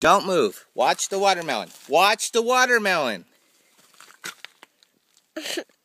Don't move. Watch the watermelon. Watch the watermelon.